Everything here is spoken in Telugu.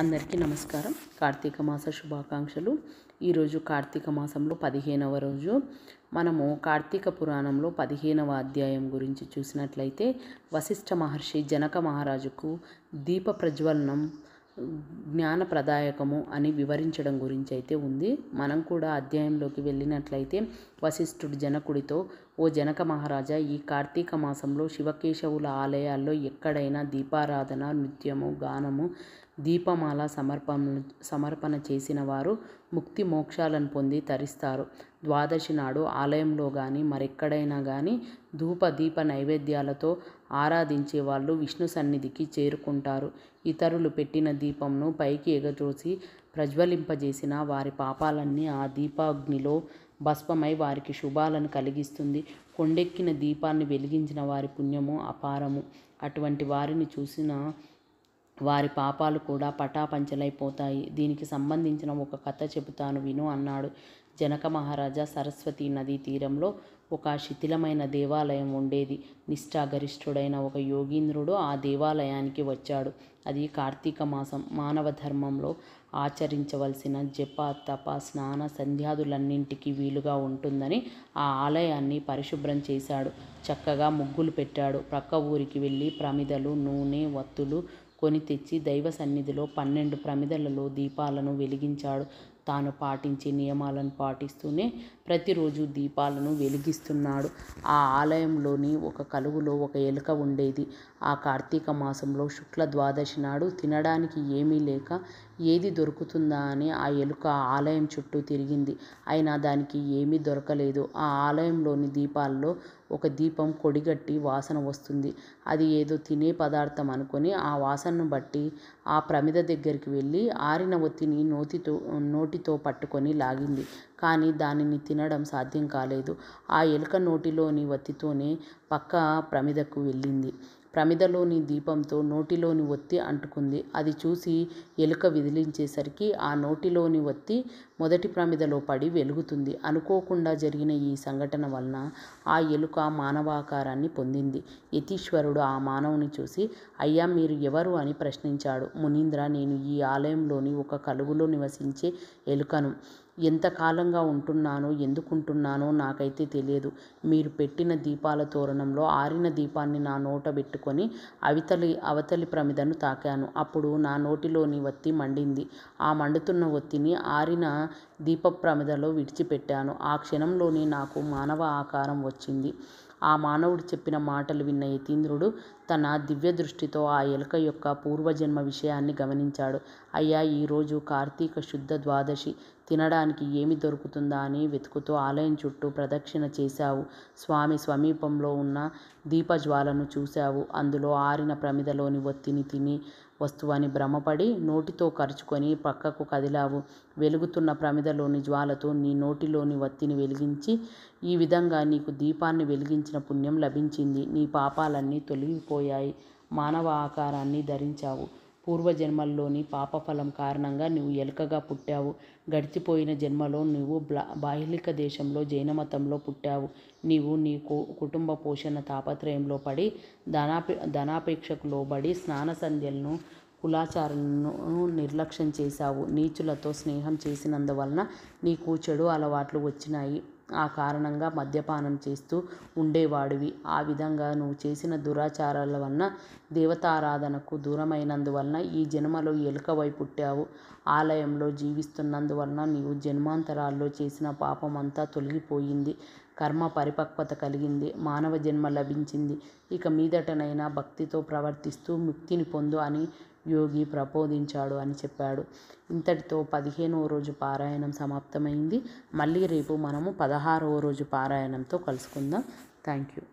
అందరికీ నమస్కారం కార్తీక మాస శుభాకాంక్షలు ఈరోజు కార్తీక మాసంలో పదిహేనవ రోజు మనము కార్తీక పురాణంలో పదిహేనవ అధ్యాయం గురించి చూసినట్లయితే వశిష్ఠ మహర్షి జనక మహారాజుకు దీప ప్రజ్వలనం జ్ఞాన ప్రదాయకము అని వివరించడం గురించి అయితే ఉంది మనం కూడా అధ్యాయంలోకి వెళ్ళినట్లయితే వశిష్ఠుడు జనకుడితో ఓ జనక మహారాజా ఈ కార్తీక మాసంలో శివకేశవుల ఆలయాల్లో ఎక్కడైనా దీపారాధన నృత్యము గానము దీపమాల సమర్పణ సమర్పణ చేసిన వారు ముక్తి మోక్షాలను పొంది తరిస్తారు ద్వాదశి నాడు ఆలయంలో కానీ మరెక్కడైనా కానీ ధూప దీప నైవేద్యాలతో ఆరాధించే వాళ్ళు విష్ణు సన్నిధికి చేరుకుంటారు ఇతరులు పెట్టిన దీపంను పైకి ఎగచూసి ప్రజ్వలింపజేసిన వారి పాపాలన్నీ ఆ దీపాగ్నిలో భస్మమై వారికి శుభాలను కలిగిస్తుంది కొండెక్కిన దీపాన్ని వెలిగించిన వారి పుణ్యము అపారము అటువంటి వారిని చూసిన వారి పాపాలు కూడా పటాపంచలైపోతాయి దీనికి సంబంధించిన ఒక కథ చెబుతాను విను అన్నాడు జనక మహారాజా సరస్వతి నదీ తీరంలో ఒక శిథిలమైన దేవాలయం ఉండేది నిష్ఠాగరిష్ఠుడైన ఒక యోగీంద్రుడు ఆ దేవాలయానికి వచ్చాడు అది కార్తీక మాసం మానవ ధర్మంలో ఆచరించవలసిన జప తప స్నాన సంధ్యాదులన్నింటికి వీలుగా ఉంటుందని ఆ ఆలయాన్ని పరిశుభ్రం చేశాడు చక్కగా ముగ్గులు పెట్టాడు ప్రక్క ఊరికి వెళ్ళి ప్రమిదలు నూనె వత్తులు కొని తెచ్చి దైవ సన్నిధిలో పన్నెండు ప్రమిదలలో దీపాలను వెలిగించాడు తాను పాటించే నియమాలను పాటిస్తూనే ప్రతిరోజు దీపాలను వెలిగిస్తున్నాడు ఆ ఆలయంలోని ఒక కలుగులో ఒక ఎలుక ఉండేది ఆ కార్తీక మాసంలో శుక్ల ద్వాదశి నాడు తినడానికి ఏమీ లేక ఏది దొరుకుతుందా అని ఆ ఎలుక ఆలయం చుట్టూ తిరిగింది అయినా దానికి ఏమీ దొరకలేదు ఆ ఆలయంలోని దీపాల్లో ఒక దీపం కొడిగట్టి వాసన వస్తుంది అది ఏదో తినే పదార్థం అనుకొని ఆ వాసనను బట్టి ఆ ప్రమిద దగ్గరికి వెళ్ళి ఆరిన ఒత్తిని నోతితో నోటి నోటితో పట్టుకొని లాగింది కానీ దానిని తినడం సాధ్యం కాలేదు ఆ ఎలుక నోటిలోని వత్తితోనే పక్క ప్రమిదకు వెళ్ళింది ప్రమిదలోని దీపంతో నోటిలోని ఒత్తి అంటుకుంది అది చూసి ఎలుక విదిలించేసరికి ఆ నోటిలోని ఒత్తి మొదటి ప్రమిదలో పడి వెలుగుతుంది అనుకోకుండా జరిగిన ఈ సంఘటన వలన ఆ ఎలుక మానవాకారాన్ని పొందింది యతీశ్వరుడు ఆ మానవుని చూసి అయ్యా మీరు ఎవరు అని ప్రశ్నించాడు మునీంద్ర నేను ఈ ఆలయంలోని ఒక కలుగులో నివసించే ఎలుకను ఎంతకాలంగా ఉంటున్నానో ఎందుకుంటున్నానో నాకైతే తెలియదు మీరు పెట్టిన దీపాల తోరణంలో ఆరిన దీపాన్ని నా నోట పెట్టుకొని అవితలి అవతలి ప్రమిదను తాకాను అప్పుడు నా నోటిలోని వత్తి మండింది ఆ మండుతున్న ఒత్తిని ఆరిన దీప ప్రమిదలో విడిచిపెట్టాను ఆ క్షణంలోనే నాకు మానవ ఆకారం వచ్చింది ఆ మానవుడు చెప్పిన మాటలు విన్న యతీంద్రుడు తన దివ్య దృష్టితో ఆ ఎలుక యొక్క పూర్వజన్మ విషయాన్ని గమనించాడు అయ్యా ఈరోజు కార్తీక శుద్ధ ద్వాదశి తినడానికి ఏమి దొరుకుతుందా అని వెతుకుతూ ఆలయం చుట్టూ ప్రదక్షిణ చేశావు స్వామి సమీపంలో ఉన్న దీపజ్వాలను చూశావు అందులో ఆరిన ప్రమిదలోని ఒత్తిని తిని వస్తువని భ్రమపడి నోటితో ఖర్చుకొని పక్కకు కదిలావు వెలుగుతున్న ప్రమిదలోని జ్వాలతో నీ నోటిలోని వత్తిని వెలిగించి ఈ విధంగా నీకు దీపాన్ని వెలిగించిన పుణ్యం లభించింది నీ పాపాలన్నీ తొలగిపోయి పోయాయి మానవ ఆకారాన్ని ధరించావు పూర్వజన్మల్లోని పాపఫలం కారణంగా నువ్వు ఎలుకగా పుట్టావు గడిచిపోయిన జన్మలో నువ్వు బాహ్లిక దేశంలో జైనమతంలో పుట్టావు నీవు నీ కుటుంబ పోషణ తాపత్రయంలో పడి ధనాపే ధనాపేక్షకు లోబడి స్నాన సంధ్యలను కులాచారాలను నిర్లక్ష్యం చేశావు నీచులతో స్నేహం చేసినందువలన నీకు చెడు అలవాట్లు వచ్చినాయి ఆ కారణంగా మద్యపానం చేస్తూ ఉండేవాడివి ఆ విధంగా నువ్వు చేసిన దురాచారాల వలన దేవతారాధనకు దూరమైనందువలన ఈ జన్మలో ఎలుకవై పుట్టావు ఆలయంలో జీవిస్తున్నందువలన నీవు జన్మాంతరాల్లో చేసిన పాపం అంతా తొలగిపోయింది కర్మ పరిపక్వత కలిగింది మానవ జన్మ లభించింది ఇక మీదటనైనా భక్తితో ప్రవర్తిస్తూ ముక్తిని పొందు అని యోగి ప్రబోధించాడు అని చెప్పాడు ఇంతటితో పదిహేనవ రోజు పారాయణం సమాప్తమైంది మళ్ళీ రేపు మనము పదహారవ రోజు పారాయణంతో కలుసుకుందాం థ్యాంక్ యూ